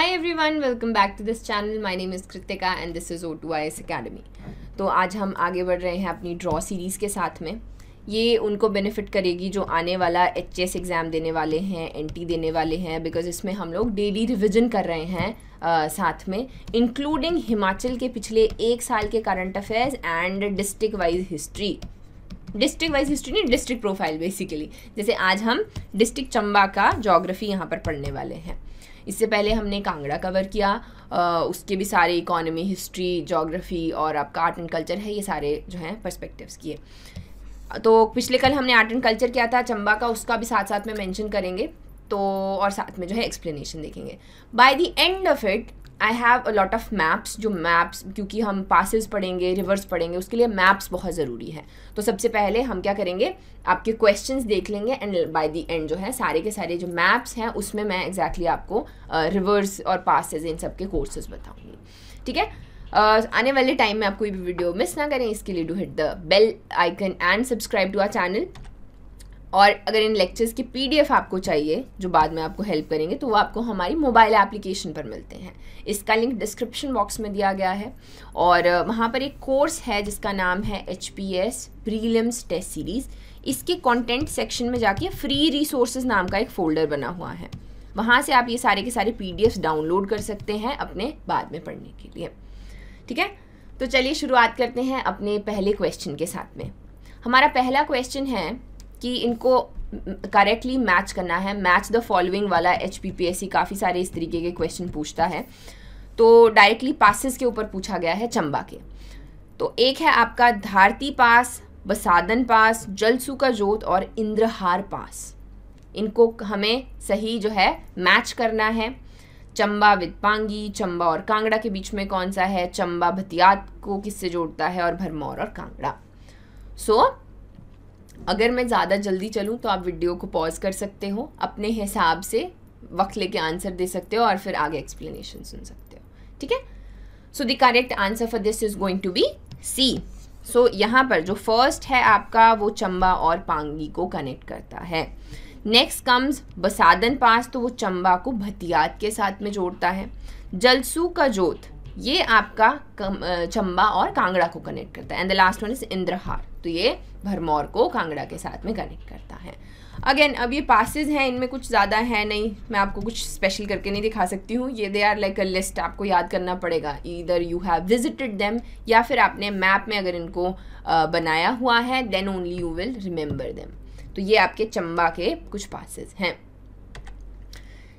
Hi everyone welcome back to this channel my name is Kritika and this is O two I S academy तो आज हम आगे बढ़ रहे हैं अपनी ड्रॉ सीरीज़ के साथ में ये उनको बेनिफिट करेगी जो आने वाला एच एस एग्ज़ाम देने वाले हैं एन टी देने वाले हैं बिकॉज इसमें हम लोग डेली रिविजन कर रहे हैं आ, साथ में इंक्लूडिंग हिमाचल के पिछले एक साल के current affairs and district wise history district wise history नहीं डिस्ट्रिक्ट प्रोफाइल बेसिकली जैसे आज हम डिस्ट्रिक्ट चंबा का जोग्राफी यहाँ पर पढ़ने वाले हैं इससे पहले हमने कांगड़ा कवर किया आ, उसके भी सारे इकोनॉमी हिस्ट्री जोग्राफ़ी और आपका आर्ट एंड कल्चर है ये सारे जो हैं परस्पेक्टिव्स किए तो पिछले कल हमने आर्ट एंड कल्चर किया था चंबा का उसका भी साथ साथ में मेंशन करेंगे तो और साथ में जो है एक्सप्लेनेशन देखेंगे by the end of it I have a lot of maps जो मैप्स क्योंकि हम पासिस पढ़ेंगे रिवर्स पढ़ेंगे उसके लिए मैप्स बहुत ज़रूरी है तो सबसे पहले हम क्या करेंगे आपके क्वेश्चन देख लेंगे एंड बाय दी एंड जो है सारे के सारे जो मैप्स हैं उसमें मैं एग्जैक्टली exactly आपको रिवर्स uh, और पासेज इन सब के कोर्सेज बताऊँगी ठीक है Uh, आने वाले टाइम में आप कोई भी वीडियो मिस ना करें इसके लिए do hit the bell icon and subscribe to our channel और अगर इन लेक्चर्स की पी आपको चाहिए जो बाद में आपको हेल्प करेंगे तो वो आपको हमारी मोबाइल एप्लीकेशन पर मिलते हैं इसका लिंक डिस्क्रिप्शन बॉक्स में दिया गया है और वहाँ पर एक कोर्स है जिसका नाम है H P S prelims test series इसके कंटेंट सेक्शन में जाके फ्री रिसोर्सेज नाम का एक फ़ोल्डर बना हुआ है वहाँ से आप ये सारे के सारे पी डाउनलोड कर सकते हैं अपने बाद में पढ़ने के लिए ठीक है तो चलिए शुरुआत करते हैं अपने पहले क्वेश्चन के साथ में हमारा पहला क्वेश्चन है कि इनको करेक्टली मैच करना है मैच द फॉलोइंग वाला एच काफ़ी सारे इस तरीके के क्वेश्चन पूछता है तो डायरेक्टली पासिस के ऊपर पूछा गया है चंबा के तो एक है आपका धारती पास बसादन पास जलसू का जोत और इंद्रहार पास इनको हमें सही जो है मैच करना है चंबा विद पांगी चंबा और कांगड़ा के बीच में कौन सा है चंबा भतियात को किससे जोड़ता है और भरमौर और कांगड़ा सो so, अगर मैं ज़्यादा जल्दी चलूँ तो आप वीडियो को पॉज कर सकते हो अपने हिसाब से वक्त लेके आंसर दे सकते हो और फिर आगे एक्सप्लेनेशन सुन सकते हो ठीक है so the correct answer for this is going to be C so यहाँ पर जो फर्स्ट है आपका वो चंबा और पांगी को कनेक्ट करता है नेक्स्ट कम्स बसादन पास तो वो चंबा को भतियात के साथ में जोड़ता है जलसू का जोत ये आपका चंबा और कांगड़ा को कनेक्ट करता है and the last one is Indrahar तो ये भरमौर को कांगड़ा के साथ में कनेक्ट करता है अगेन अब ये पासेज हैं इनमें कुछ ज़्यादा है नहीं मैं आपको कुछ स्पेशल करके नहीं दिखा सकती हूँ ये they are like a list आपको याद करना पड़ेगा इधर यू हैव विजिटेड देम या फिर आपने मैप में अगर इनको बनाया हुआ है then only you will remember them तो ये आपके चंबा के कुछ पासिस हैं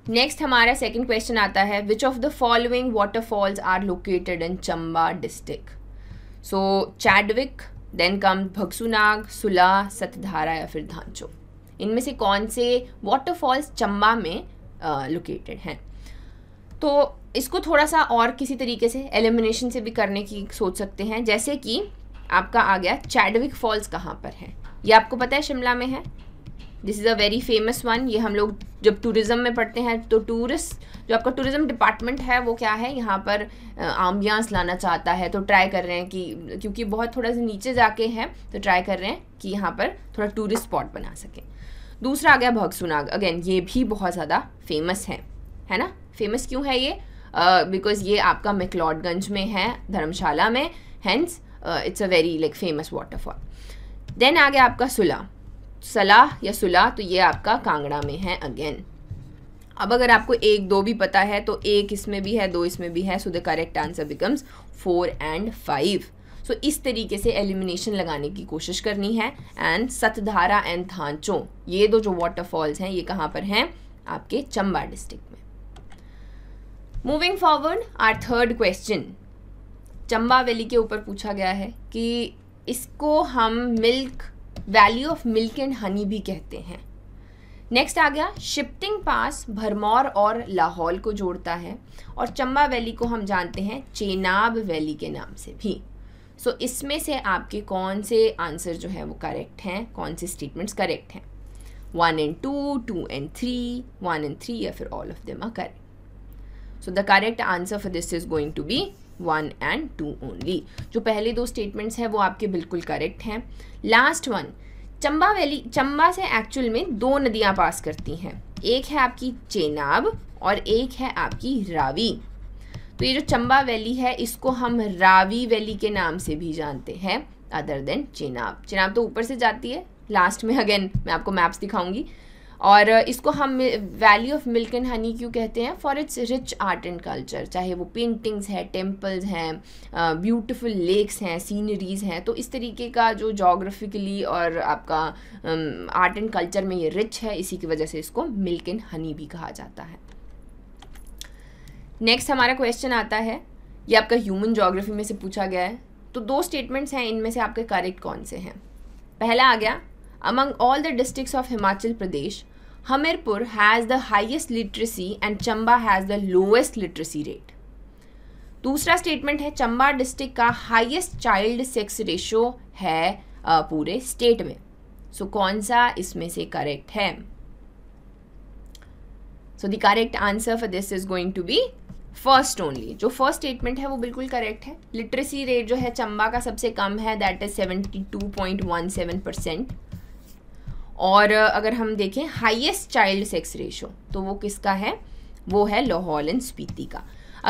नेक्स्ट हमारा सेकंड क्वेश्चन आता है which of the following waterfalls are located in Chamba district so Chadwick then come Bhagsunag Sula Satdhara या फिर धांचो इनमें से कौन से वाटरफॉल्स चंबा में लोकेटेड हैं तो इसको थोड़ा सा और किसी तरीके से एलिमिनेशन से भी करने की सोच सकते हैं जैसे कि आपका आ गया चैडविक फॉल्स कहाँ पर है ये आपको पता है शिमला में है this is a very famous one ये हम लोग जब टूरिज़्म में पढ़ते हैं तो टूरिस्ट जो आपका टूरिज़म डिपार्टमेंट है वो क्या है यहाँ पर आम्बियांस लाना चाहता है तो ट्राई कर रहे हैं कि क्योंकि बहुत थोड़ा सा नीचे जाके हैं तो ट्राई कर रहे हैं कि यहाँ पर थोड़ा टूरिस्ट स्पॉट बना सकें दूसरा आ गया भगसुनाग अगेन ये भी बहुत ज़्यादा फेमस है है ना फेमस क्यों है ये बिकॉज uh, ये आपका मेकलॉडगंज में है धर्मशाला में हैंस it's a very like famous waterfall then आ गया आपका सुला सलाह या सुलह तो ये आपका कांगड़ा में है अगेन अब अगर आपको एक दो भी पता है तो एक इसमें भी है दो इसमें भी है so the correct answer becomes four and five so इस तरीके से एलिमिनेशन लगाने की कोशिश करनी है एंड सतधारा एंड थांचो ये दो जो वाटरफॉल्स हैं ये कहाँ पर हैं आपके चंबा डिस्ट्रिक्ट में moving forward our third question Chamba valley के ऊपर पूछा गया है कि इसको हम milk valley of milk and honey भी कहते हैं नेक्स्ट आ गया शिफ्टिंग पास भरमौर और लाहौल को जोड़ता है और चंबा वैली को हम जानते हैं चेनाब वैली के नाम से भी सो so, इसमें से आपके कौन से आंसर जो है वो करेक्ट हैं कौन से स्टेटमेंट्स करेक्ट हैं one and two two and three one and three या फिर all of them are correct so the correct answer for this is going to be one and two only जो पहले दो statements हैं वो आपके बिल्कुल करेक्ट हैं last one Chamba valley Chamba से एक्चुअल में दो नदियाँ पास करती हैं एक है आपकी चेनाब और एक है आपकी रावी तो ये जो चंबा वैली है इसको हम रावी वैली के नाम से भी जानते हैं अदर देन चेनाब चेनाब तो ऊपर से जाती है लास्ट में अगेन मैं आपको मैप्स दिखाऊंगी और इसको हम valley of milk and honey क्यों कहते हैं for its rich art and culture चाहे वो पेंटिंग्स हैं टेम्पल्स हैं ब्यूटिफुल लेक्स हैं सीनरीज हैं तो इस तरीके का जो जोग्राफिकली और आपका आर्ट एंड कल्चर में ये रिच है इसी की वजह से इसको मिल्क एंड हनी भी कहा जाता है नेक्स्ट हमारा क्वेश्चन आता है ये आपका ह्यूमन जोग्राफी में से पूछा गया है तो दो स्टेटमेंट्स हैं इनमें से आपके करेक्ट कौन से हैं पहला आ गया among all the districts of Himachal Pradesh Hamirpur has the highest literacy and Chamba has the lowest literacy rate. दूसरा स्टेटमेंट है चंबा डिस्ट्रिक्ट का हाईएस्ट चाइल्ड सेक्स रेशो है पूरे स्टेट में सो so, कौन सा इसमें से करेक्ट है so the correct answer for this is going to be first only जो फर्स्ट स्टेटमेंट है वो बिल्कुल करेक्ट है लिटरेसी रेट जो है चंबा का सबसे कम है that is seventy two point one seven percent और अगर हम देखें हाईएस्ट चाइल्ड सेक्स रेशो तो वो किसका है वो है लाहौल एंड स्पीति का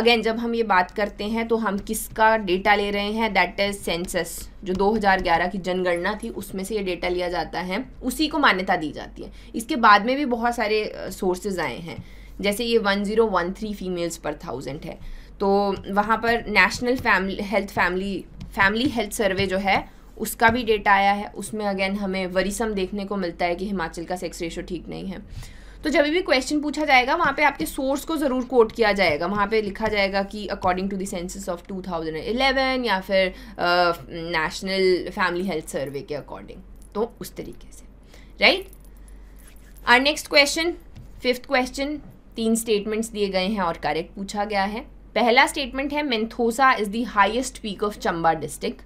अगेन जब हम ये बात करते हैं तो हम किसका डेटा ले रहे हैं दैट इज़ सेंसस जो 2011 की जनगणना थी उसमें से ये डेटा लिया जाता है उसी को मान्यता दी जाती है इसके बाद में भी बहुत सारे सोर्सेज आए हैं जैसे ये 1013 फीमेल्स पर थाउजेंड है तो वहाँ पर national family health family family health survey जो है उसका भी डेटा आया है उसमें अगेन हमें वरीसम देखने को मिलता है कि हिमाचल का सेक्स रेशो ठीक नहीं है तो जब भी क्वेश्चन पूछा जाएगा वहाँ पे आपके सोर्स को ज़रूर कोट किया जाएगा वहाँ पे लिखा जाएगा कि according to the census of 2011 या फिर नेशनल फैमिली हेल्थ सर्वे के अकॉर्डिंग तो उस तरीके से right our next question fifth question तीन स्टेटमेंट्स दिए गए हैं और करेक्ट पूछा गया है पहला स्टेटमेंट है Menthosa is the highest peak of Chamba district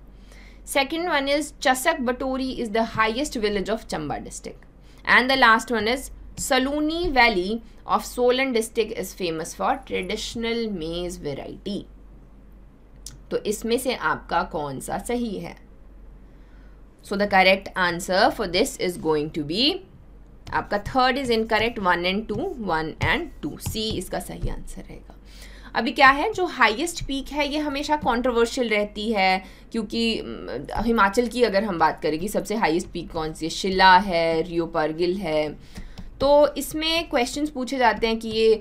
Second one is Chasak Batori is the highest village of Chamba district. And the last one is Saluni Valley of Solan district is famous for traditional maize variety. तो इसमें से आपका कौन सा सही है so the correct answer for this is going to be आपका third is incorrect one and two one and two C इसका सही आंसर रहेगा अभी क्या है जो हाईएस्ट पीक है ये हमेशा कंट्रोवर्शियल रहती है क्योंकि हिमाचल की अगर हम बात करें कि सबसे हाईएस्ट पीक कौन सी है शिला है रियो पारगिल है तो इसमें क्वेश्चंस पूछे जाते हैं कि ये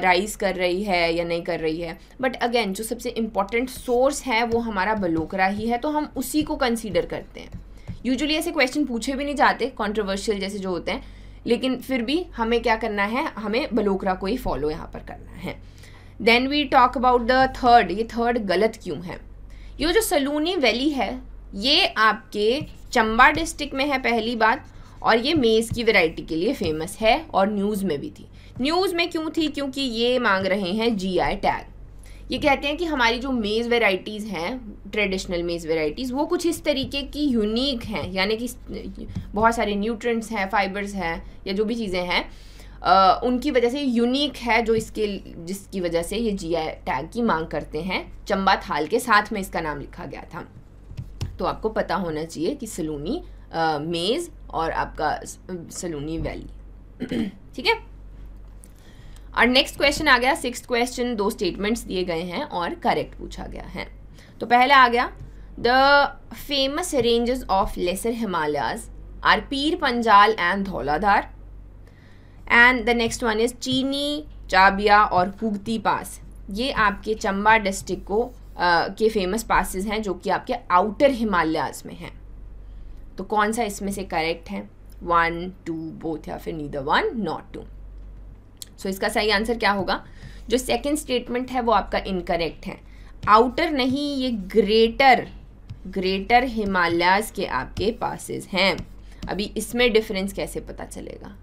राइज़ कर रही है या नहीं कर रही है बट अगेन जो सबसे इम्पॉर्टेंट सोर्स है वो हमारा बलोकरा ही है तो हम उसी को कंसीडर करते हैं यूजुअली ऐसे क्वेश्चन पूछे भी नहीं जाते कॉन्ट्रोवर्शियल जैसे जो होते हैं लेकिन फिर भी हमें क्या करना है हमें बलोकरा को ही फॉलो यहाँ पर करना है then we talk about the third ये थर्ड गलत क्यों है ये जो सलूनी वैली है ये आपके चंबा डिस्ट्रिक्ट में है पहली बात और ये मेज़ की वैरायटी के लिए फेमस है और न्यूज़ में भी थी न्यूज़ में क्यों थी क्योंकि ये मांग रहे हैं जीआई टैग ये कहते हैं कि हमारी जो मेज़ वेराइटीज़ हैं ट्रेडिशनल मेज़ वेराइटीज़ वो कुछ इस तरीके की यूनिक हैं यानी कि बहुत सारे न्यूट्रंट्स हैं फाइबर्स हैं या जो भी चीज़ें हैं उनकी वजह से यूनिक है जो इसके जिसकी वजह से ये जी आई टैग की मांग करते हैं चंबा थाल के साथ में इसका नाम लिखा गया था तो आपको पता होना चाहिए कि सलूनी मेज़ और आपका सलूनी वैली ठीक है और नेक्स्ट क्वेश्चन आ गया सिक्स क्वेश्चन दो स्टेटमेंट्स दिए गए हैं और करेक्ट पूछा गया है तो पहला आ गया the famous ranges of lesser Himalayas are Pir Panjal and Dhauladhar and the next one is Chini Chobia और हुगती पास ये आपके चंबा डिस्ट्रिक्ट को के फेमस पासिस हैं जो कि आपके आउटर हिमालयाज में हैं तो कौन सा इसमें से करेक्ट है वन टू बोथ या फिर neither one not two so इसका सही आंसर क्या होगा जो सेकेंड स्टेटमेंट है वो आपका इनकरेक्ट है आउटर नहीं ये ग्रेटर ग्रेटर हिमालयाज के आपके पासिस हैं अभी इसमें डिफरेंस कैसे पता चलेगा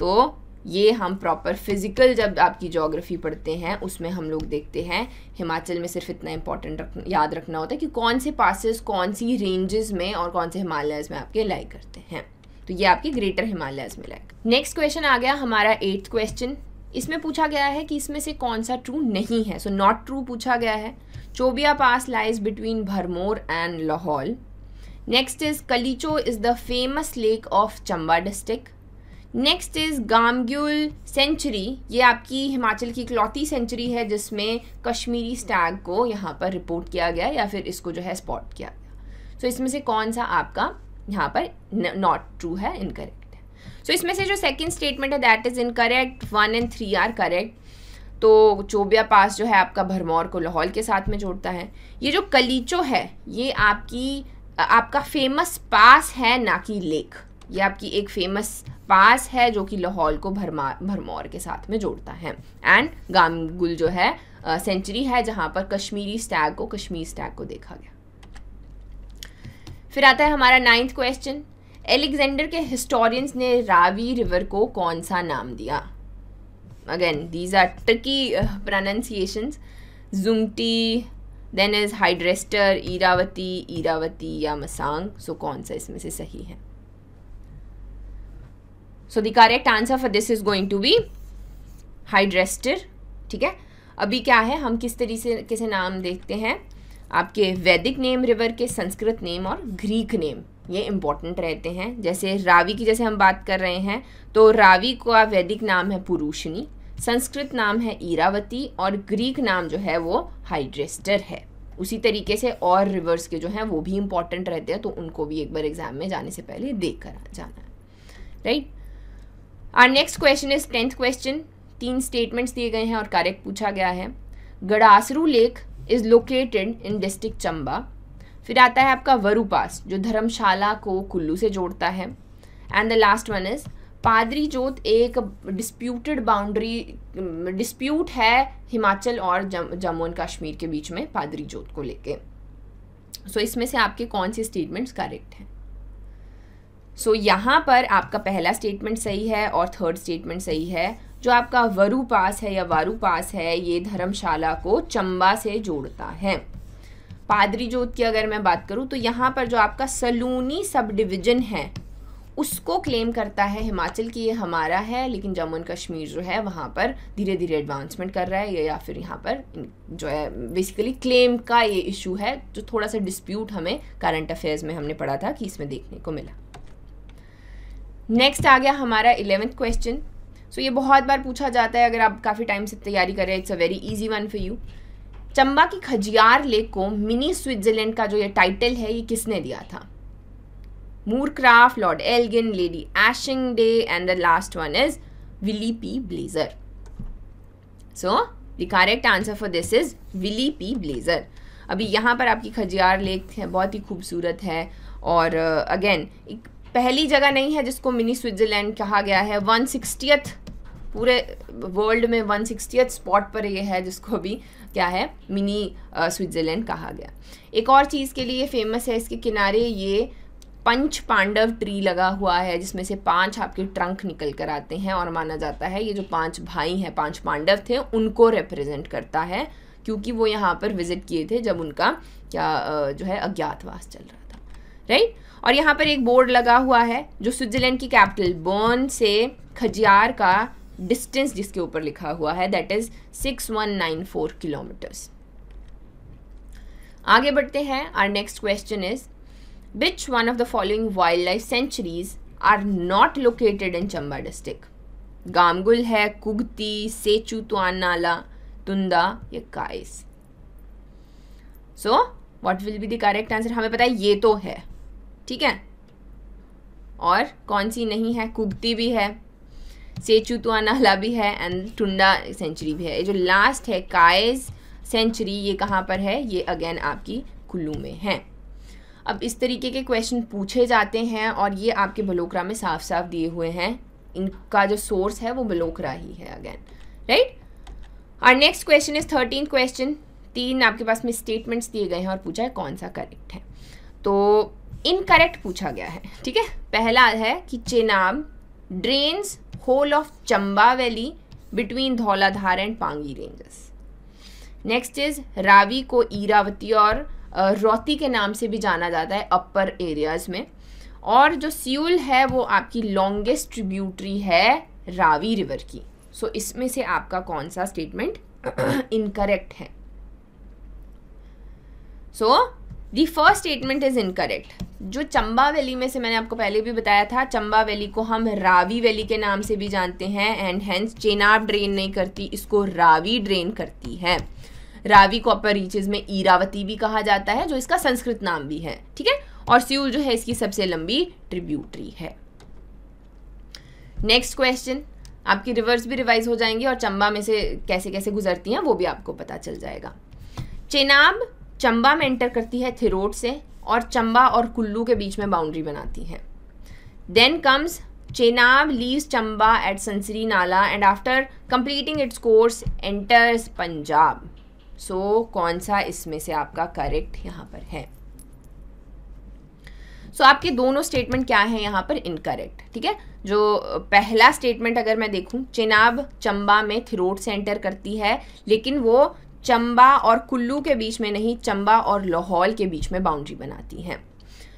तो ये हम प्रॉपर फिज़िकल जब आपकी जोग्राफ़ी पढ़ते हैं उसमें हम लोग देखते हैं हिमाचल में सिर्फ इतना इंपॉर्टेंट रख याद रखना होता है कि कौन से पासिस कौन सी रेंजेस में और कौन से हिमालयस में आपके लाई करते हैं तो ये आपके ग्रेटर हिमालयस में लाइक नेक्स्ट क्वेश्चन आ गया हमारा एट्थ क्वेश्चन इसमें पूछा गया है कि इसमें से कौन सा ट्रू नहीं है सो नॉट ट्रू पूछा गया है Chobia pass lies between Bharmour and Lahaul next is Kalicho is the famous lake of Chamba district next is Gamgul sanctuary ये आपकी हिमाचल की इकलौती सेंचुरी है जिसमें कश्मीरी स्टैग को यहाँ पर रिपोर्ट किया गया या फिर इसको जो है स्पॉट किया गया सो so, इसमें से कौन सा आपका यहाँ पर नॉट ट्रू है इनकरेक्ट है सो so, इसमें से जो सेकेंड स्टेटमेंट है that is incorrect one and three are correct तो चोबिया पास जो है आपका भरमौर को लाहौल के साथ में जोड़ता है ये जो कलीचो है ये आपकी आपका फेमस पास है ना कि लेक ये आपकी एक फेमस पास है जो कि लाहौल को भरमा भरमौर के साथ में जोड़ता है एंड गामगुल जो है सेंचुरी है जहाँ पर कश्मीरी स्टैग को कश्मीर स्टैग को देखा गया फिर आता है हमारा नाइन्थ क्वेश्चन एलेक्जेंडर के हिस्टोरियंस ने रावी रिवर को कौन सा नाम दिया again these are tricky pronunciations Jumti then is Hydraotes Iravati Iravati या मसांग सो कौन सा इसमें से सही है so the correct answer for this is going to be Hydraotes ठीक है अभी क्या है हम किस तरीके से किसे नाम देखते हैं आपके वैदिक नेम रिवर के संस्कृत नेम और ग्रीक नेम ये इंपॉर्टेंट रहते हैं जैसे रावी की जैसे हम बात कर रहे हैं तो रावी का वैदिक नाम है पुरुषनी संस्कृत नाम है ईरावती और ग्रीक नाम जो है वो हाइड्रेस्टर है उसी तरीके से और रिवर्स के जो हैं वो भी इम्पॉर्टेंट रहते हैं तो उनको भी एक बार एग्ज़ाम में जाने से पहले देख कर जाना है right our next question is tenth question तीन स्टेटमेंट्स दिए गए हैं और करेक्ट पूछा गया है Gadasaru lake is located in district Chamba फिर आता है आपका वरुपास पास जो धर्मशाला को कुल्लू से जोड़ता है and the last one is Padri Jot एक डिस्प्यूटेड बाउंड्री डिस्प्यूट है हिमाचल और जम्मू एंड कश्मीर के बीच में पादरी जोत को लेके सो so, इसमें से आपके कौन से स्टेटमेंट्स करेक्ट हैं सो so, यहाँ पर आपका पहला स्टेटमेंट सही है और थर्ड स्टेटमेंट सही है जो आपका वरु पास है या वारु पास है ये धर्मशाला को चंबा से जोड़ता है पादरी जोत की अगर मैं बात करूँ तो यहाँ पर जो आपका सलूनी सब डिविजन है उसको क्लेम करता है हिमाचल की ये हमारा है लेकिन जम्मू एंड कश्मीर जो है वहाँ पर धीरे धीरे एडवांसमेंट कर रहा है या फिर यहाँ पर जो है बेसिकली क्लेम का ये इशू है जो थोड़ा सा डिस्प्यूट हमें करंट अफेयर्स में हमने पढ़ा था कि इसमें देखने को मिला नेक्स्ट आ गया हमारा इलेवेंथ क्वेश्चन सो ये बहुत बार पूछा जाता है अगर आप काफ़ी टाइम से तैयारी कर रहे हैं it's a very easy one for you Chamba की खजियार लेक को मिनी स्विट्जरलैंड का जो ये टाइटल है ये किसने दिया था Moorcroft Lord Elgin Lady Ashing day and the last one is Willy P Blazer so the correct answer for this is Willy P Blazer अभी यहाँ पर आपकी खजियार लेक है बहुत ही खूबसूरत है और अगेन uh, एक पहली जगह नहीं है जिसको मिनी स्विट्ज़रलैंड कहा गया है वन सिक्सटियथ पूरे वर्ल्ड में वन सिक्सटियथ स्पॉट पर ये है जिसको अभी क्या है मिनी स्विट्ज़रलैंड कहा गया एक और चीज़ के लिए फेमस है इसके किनारे ये पंच पांडव ट्री लगा हुआ है जिसमें से पांच आपके ट्रंक निकल कर आते हैं और माना जाता है ये जो पांच भाई हैं पांच पांडव थे उनको रिप्रेजेंट करता है क्योंकि वो यहाँ पर विजिट किए थे जब उनका क्या जो है अज्ञातवास चल रहा था राइट और यहाँ पर एक बोर्ड लगा हुआ है जो स्विट्जरलैंड की कैपिटल बर्न से खजियार का डिस्टेंस जिसके ऊपर लिखा हुआ है that is six one nine four kilometers आगे बढ़ते हैं our next question is which one of the following wild life sanctuaries are not located in Chamba district Gamgul है कुगती सेचू नाला तुंदा या Kais so what will be the correct answer हमें पता है ये तो है ठीक है और कौन सी नहीं है कुबती भी है सेचुतुआ नाला भी है एंड टुंडा सेंचुरी भी है ये जो लास्ट है कायज सेंचुरी ये कहाँ पर है ये अगेन आपकी कुल्लू में है अब इस तरीके के क्वेश्चन पूछे जाते हैं और ये आपके बलोकरा में साफ साफ दिए हुए हैं इनका जो सोर्स है वो बलोकरा ही है अगेन राइट और next question is thirteen question तीन आपके पास में स्टेटमेंट्स दिए गए हैं और पूछा है कौन सा करेक्ट है तो इनकरेक्ट पूछा गया है ठीक है पहला है कि Chenab drains whole of Chamba valley between Dhauladhar and Pangi ranges next is Ravi को ईरावती और रोती के नाम से भी जाना जाता है अपर एरियाज में और जो सियूल है वो आपकी लॉन्गेस्ट ट्रिब्यूटरी है रावी रिवर की सो so, इसमें से आपका कौन सा स्टेटमेंट इनकरेक्ट है so so, the first statement is incorrect जो चंबा वैली में से मैंने आपको पहले भी बताया था चंबा वैली को हम रावी वैली के नाम से भी जानते हैं एंड हैंस चेनाब ड्रेन नहीं करती इसको रावी ड्रेन करती है रावी को रीचेज में ईरावती भी कहा जाता है जो इसका संस्कृत नाम भी है ठीक है और सियूल जो है इसकी सबसे लंबी ट्रिब्यूटरी है नेक्स्ट क्वेश्चन आपकी रिवर्स भी रिवाइज हो जाएंगी और चंबा में से कैसे कैसे गुजरती हैं वो भी आपको पता चल जाएगा चेनाब चंबा में एंटर करती है थिरोट से और चंबा और कुल्लू के बीच में बाउंड्री बनाती है then comes Chenab leaves Chamba at Sansari Nala and after completing its course enters Punjab so कौन सा इसमें से आपका करेक्ट यहाँ पर है सो so, आपके दोनों स्टेटमेंट क्या है यहाँ पर इनकरेक्ट ठीक है जो पहला स्टेटमेंट अगर मैं देखूँ चेनाब चंबा में थिरोट से एंटर करती है लेकिन वो चंबा और कुल्लू के बीच में नहीं चंबा और लाहौल के बीच में बाउंड्री बनाती हैं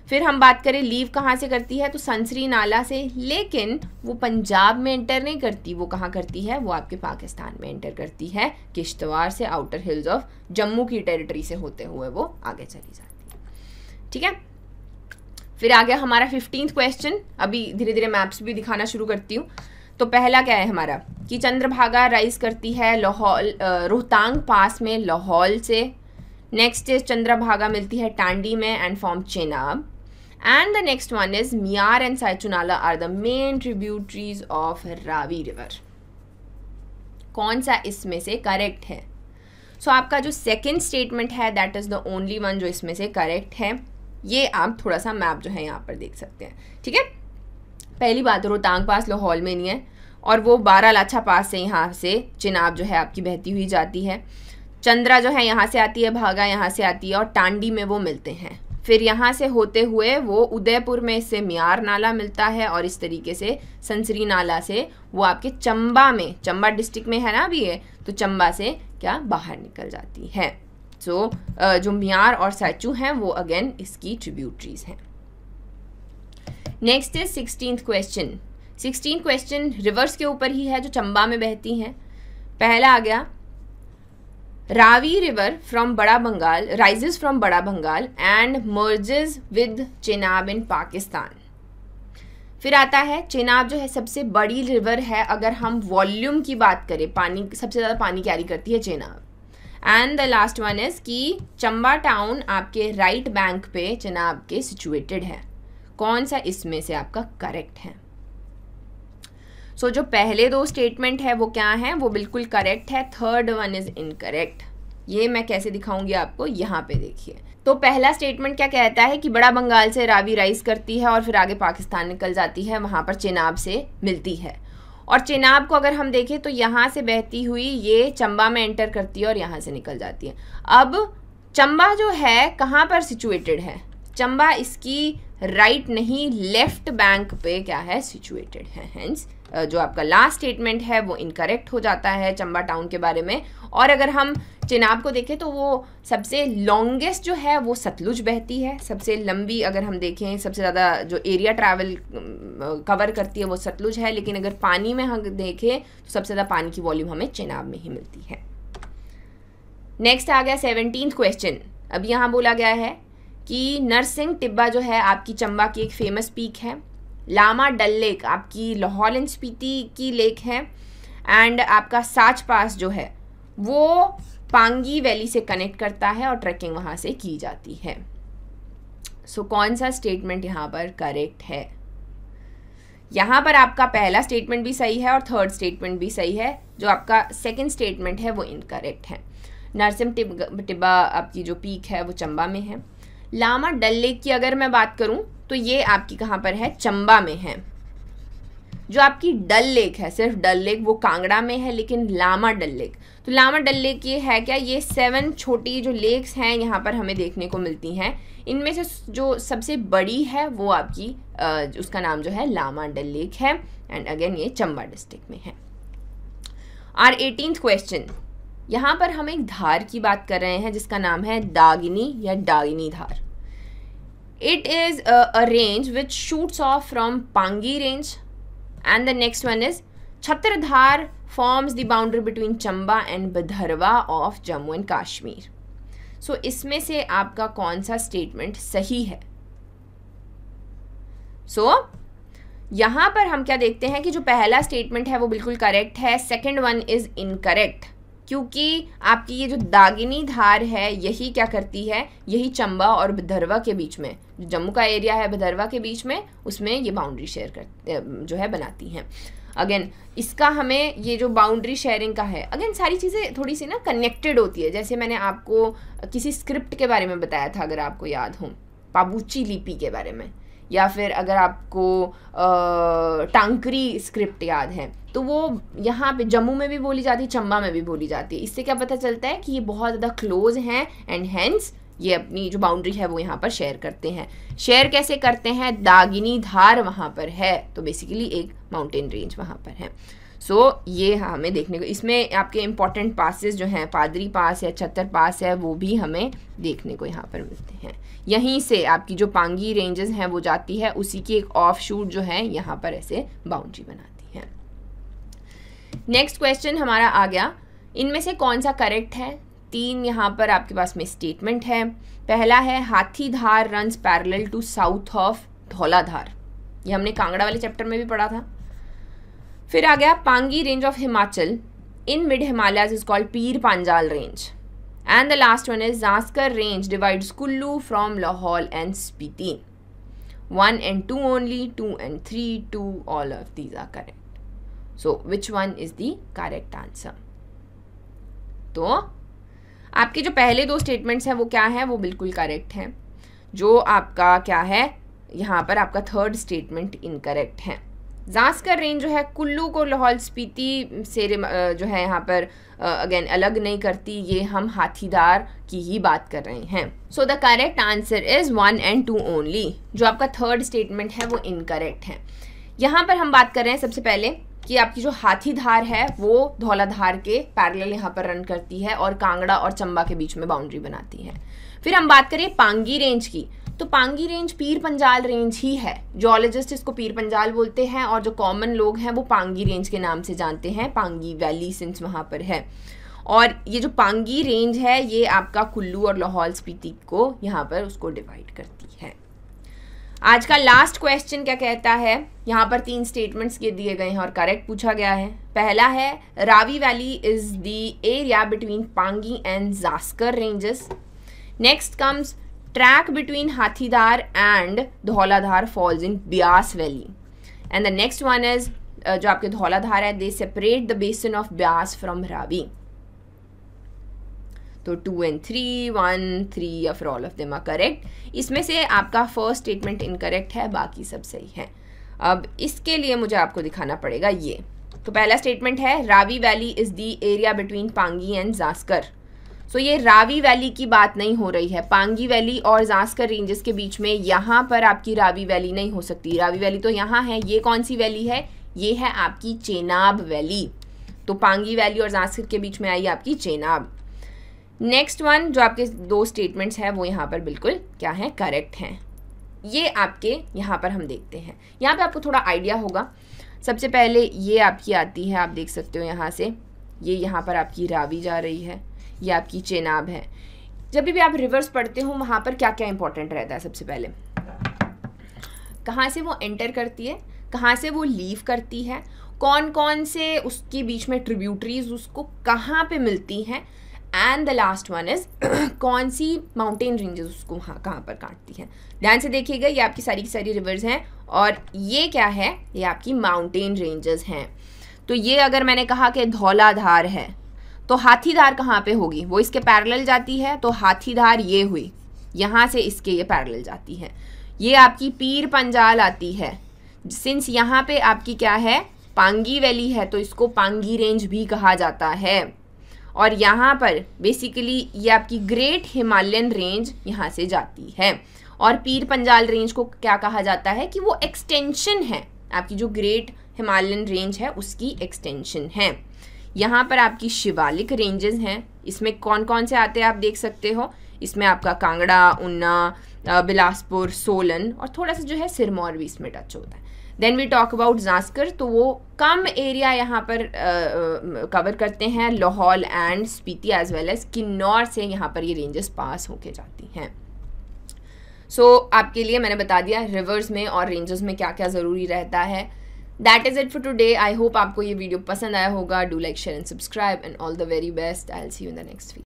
फिर हम बात करें लीव कहाँ से करती है तो संसरी नाला से लेकिन वो पंजाब में एंटर नहीं करती वो कहाँ करती है वो आपके पाकिस्तान में एंटर करती है किश्तवाड़ से आउटर हिल्स ऑफ जम्मू की टेरिटरी से होते हुए वो आगे चली जाती है ठीक है फिर आ गया हमारा फिफ्टींथ क्वेश्चन अभी धीरे धीरे मैप्स भी दिखाना शुरू करती हूँ तो पहला क्या है हमारा कि चंद्रभागा राइज करती है लाहौल रोहतांग पास में लाहौल से नेक्स्ट इज चंद्रभागा मिलती है टांडी में and form Chenab and the next one is Miyar and Saichunala are the main tributaries of Ravi river कौन सा इसमें से करेक्ट है सो so, आपका जो सेकेंड स्टेटमेंट है that is the only one जो इसमें से करेक्ट है ये आप थोड़ा सा मैप जो है यहाँ पर देख सकते हैं ठीक है पहली बात तो रोहतांग पास लाहौल में नहीं है और वो बारह लाछा पास से यहाँ से चिनाब जो है आपकी बहती हुई जाती है चंद्रा जो है यहाँ से आती है भागा यहाँ से आती है और टांडी में वो मिलते हैं फिर यहाँ से होते हुए वो उदयपुर में इससे मियार नाला मिलता है और इस तरीके से संसरी नाला से वो आपके चंबा में चंबा डिस्ट्रिक्ट में है ना अभी ये तो चंबा से क्या बाहर निकल जाती है सो so, जो मियार और सैचू हैं वो अगेन इसकी ट्रिब्यूटरीज हैं next is sixteen question sixteen question rivers के ऊपर ही है जो चंबा में बहती हैं पहला आ गया Ravi river from Bara Bengal rises from Bara Bangal and merges with Chenab in Pakistan फिर आता है चेनाब जो है सबसे बड़ी रिवर है अगर हम वॉल्यूम की बात करें पानी सबसे ज़्यादा पानी कैरी करती है Chenab and the last one is कि चंबा टाउन आपके राइट बैंक पे चेनाब के सिचुएटेड है कौन सा इसमें से आपका करेक्ट है सो so, जो पहले दो स्टेटमेंट है वो क्या है वो बिल्कुल करेक्ट है थर्ड वन इज़ इनकरेक्ट ये मैं कैसे दिखाऊंगी आपको यहाँ पे देखिए तो पहला स्टेटमेंट क्या कहता है कि बड़ा बंगाल से रावी राइस करती है और फिर आगे पाकिस्तान निकल जाती है वहाँ पर चेनाब से मिलती है और चेनाब को अगर हम देखें तो यहाँ से बहती हुई ये चंबा में एंटर करती है और यहाँ से निकल जाती है अब चंबा जो है कहाँ पर सिचुएटेड है चंबा इसकी राइट right नहीं लेफ्ट बैंक पे क्या है सिचुएटेड है हेंस जो आपका लास्ट स्टेटमेंट है वो इनकरेक्ट हो जाता है चंबा टाउन के बारे में और अगर हम चिनाब को देखें तो वो सबसे लॉन्गेस्ट जो है वो सतलुज बहती है सबसे लंबी अगर हम देखें सबसे ज़्यादा जो एरिया ट्रैवल कवर करती है वो सतलुज है लेकिन अगर पानी में हम देखें तो सबसे ज़्यादा पानी की वॉल्यूम हमें चिनाब में ही मिलती है नेक्स्ट आ गया सेवनटीन क्वेश्चन अब यहाँ बोला गया है कि नरसिंह टिब्बा जो है आपकी चंबा की एक फेमस पीक है लामा डल लेक आपकी लाहौल एंड स्पीति की लेक है एंड आपका साच पास जो है वो पांगी वैली से कनेक्ट करता है और ट्रैकिंग वहाँ से की जाती है सो so, कौन सा स्टेटमेंट यहाँ पर करेक्ट है यहाँ पर आपका पहला स्टेटमेंट भी सही है और थर्ड स्टेटमेंट भी सही है जो आपका सेकंड स्टेटमेंट है वो इनकरेक्ट है नरसिम टिब्बा आपकी जो पीक है वो चंबा में है लामा डल लेक की अगर मैं बात करूं तो ये आपकी कहाँ पर है चंबा में है जो आपकी डल लेक है सिर्फ डल लेक वो कांगड़ा में है लेकिन लामा डल लेक तो लामा डल लेक ये है क्या ये सेवन छोटी जो लेक्स हैं यहाँ पर हमें देखने को मिलती हैं इनमें से जो सबसे बड़ी है वो आपकी उसका नाम जो है लामा डल लेक है एंड अगेन ये चंबा डिस्ट्रिक्ट में है आर एटीन क्वेश्चन यहाँ पर हम एक धार की बात कर रहे हैं जिसका नाम है दागिनी या Dagini Dhar it is a range which shoots off from Pangi range and the next one is Chhatradhar forms the boundary between Chamba and Bhadarwah of Jammu and Kashmir so इसमें से आपका कौन सा स्टेटमेंट सही है सो so, यहां पर हम क्या देखते हैं कि जो पहला स्टेटमेंट है वो बिल्कुल करेक्ट है सेकेंड वन इज इनकरेक्ट क्योंकि आपकी ये जो दागिनी धार है यही क्या करती है यही चंबा और भदरवा के बीच में जो जम्मू का एरिया है भदरवा के बीच में उसमें ये बाउंड्री शेयर कर जो है बनाती हैं अगेन इसका हमें ये जो बाउंड्री शेयरिंग का है अगेन सारी चीज़ें थोड़ी सी ना कनेक्टेड होती है जैसे मैंने आपको किसी स्क्रिप्ट के बारे में बताया था अगर आपको याद हो पाबूची लिपि के बारे में या फिर अगर आपको टांकरी स्क्रिप्ट याद है तो वो यहाँ पे जम्मू में भी बोली जाती है चंबा में भी बोली जाती है इससे क्या पता चलता है कि ये बहुत ज़्यादा क्लोज हैं एंड हैंस ये अपनी जो बाउंड्री है वो यहाँ पर शेयर करते हैं शेयर कैसे करते हैं दागिनी धार वहाँ पर है तो बेसिकली एक माउंटेन रेंज वहाँ पर है सो so, ये हाँ हमें देखने को इसमें आपके इम्पॉर्टेंट पासेस जो हैं पादरी पास या छत्तर पास है वो भी हमें देखने को यहाँ पर मिलते हैं यहीं से आपकी जो पांगी रेंजेस हैं वो जाती है उसी की एक ऑफ शूट जो है यहाँ पर ऐसे बाउंड्री बनाती है नेक्स्ट क्वेश्चन हमारा आ गया इनमें से कौन सा करेक्ट है तीन यहाँ पर आपके पास में स्टेटमेंट है पहला है Dhar runs parallel to south of Dhauladhar ये हमने कांगड़ा वाले चैप्टर में भी पढ़ा था फिर आ गया Pangi range of Himachal in mid Himalayas is called Pir Panjal range And the last one is Zanskar range divides Kullu from Lahore and Spiti. 1 and 2 only, 2 and 3, 2, all of these are correct. So, which one is the correct answer? तो आपके जो पहले दो statements हैं वो क्या है वो बिल्कुल करेक्ट हैं जो आपका क्या है यहाँ पर आपका थर्ड स्टेटमेंट इनकरेक्ट है जास्कर रेंज जो है कुल्लू को लाहौल स्पीति से जो है यहाँ पर अगेन अलग नहीं करती ये हम हाथीदार की ही बात कर रहे हैं so the correct answer is one and two only जो आपका थर्ड स्टेटमेंट है वो इनकरेक्ट है यहाँ पर हम बात कर रहे हैं सबसे पहले कि आपकी जो हाथी धार है वो धौलाधार के पैरेलल यहाँ पर रन करती है और कांगड़ा और चंबा के बीच में बाउंड्री बनाती है फिर हम बात करें पांगी रेंज की तो पांगी रेंज पीर पंजाल रेंज ही है जोलॉजिस्ट इसको पीर पंजाल बोलते हैं और जो कॉमन लोग हैं वो पांगी रेंज के नाम से जानते हैं पांगी वैली सिंस वहाँ पर है और ये जो पांगी रेंज है ये आपका कुल्लू और लाहौल स्पीति को यहाँ पर उसको डिवाइड करती है आज का लास्ट क्वेश्चन क्या कहता है यहाँ पर तीन स्टेटमेंट्स के दिए गए हैं और करेक्ट पूछा गया है पहला है Ravi valley is the area between Pangi and Zanskar ranges next comes track between Hathidhar and Dhauladhar falls in Beas valley and the next one is जो आपके धौलाधार है they separate the basin of Beas from Ravi तो two and three one three या फिर all of them are correct इसमें से आपका first statement incorrect है बाकी सब सही है अब इसके लिए मुझे आपको दिखाना पड़ेगा ये तो पहला स्टेटमेंट है Ravi valley is the area between Pangi and Zanskar सो ये रावी वैली की बात नहीं हो रही है पांगी वैली और जांसकर रेंजेस के बीच में यहाँ पर आपकी रावी वैली नहीं हो सकती रावी वैली तो यहाँ है ये कौन सी वैली है ये है आपकी चेनाब वैली तो पांगी वैली और जांसकर के बीच में आई आपकी चेनाब नेक्स्ट वन जो आपके दो स्टेटमेंट्स हैं वो यहाँ पर बिल्कुल क्या है करेक्ट हैं ये आपके यहाँ पर हम देखते हैं यहाँ पे आपको थोड़ा आइडिया होगा सबसे पहले ये आपकी आती है आप देख सकते हो यहाँ से ये यहाँ पर आपकी रावी जा रही है ये आपकी चेनाब है जब भी आप रिवर्स पढ़ते हो वहाँ पर क्या क्या इंपॉर्टेंट रहता है सबसे पहले कहाँ से वो एंटर करती है कहाँ से वो लीव करती है कौन कौन से उसके बीच में ट्रिब्यूटरीज उसको कहाँ पे मिलती हैं and the last one is कौन सी माउंटेन रेंजेस उसको वहाँ कहाँ पर काटती हैं ध्यान से देखिएगा ये आपकी सारी की सारी रिवर्स हैं और ये क्या है ये आपकी माउंटेन रेंजेस हैं तो ये अगर मैंने कहा कि धौलाधार है तो हाथीधार कहाँ पे होगी वो इसके पैरेलल जाती है तो हाथीधार ये हुई यहाँ से इसके ये पैरेलल जाती है ये आपकी पीर पंजाल आती है सिंस यहाँ पे आपकी क्या है पांगी वैली है तो इसको पांगी रेंज भी कहा जाता है और यहाँ पर बेसिकली ये आपकी ग्रेट हिमालयन रेंज यहाँ से जाती है और पीर पंजाल रेंज को क्या कहा जाता है कि वो एक्सटेंशन है आपकी जो ग्रेट हिमालयन रेंज है उसकी एक्सटेंशन है यहाँ पर आपकी शिवालिक रेंजेस हैं इसमें कौन कौन से आते हैं आप देख सकते हो इसमें आपका कांगड़ा उन्ना बिलासपुर सोलन और थोड़ा सा जो है सिरमौर भी इसमें टच होता है then we talk about Zanskar तो वो कम एरिया यहाँ पर कवर करते हैं Lahaul and Spiti as well as Kinnaur से यहाँ पर ये रेंजेस पास होके जाती हैं सो so, आपके लिए मैंने बता दिया रिवर्स में और रेंजेस में क्या क्या ज़रूरी रहता है that is it for today I hope आपको ये वीडियो पसंद आया होगा do like share and subscribe and all the very best I'll see you in the next week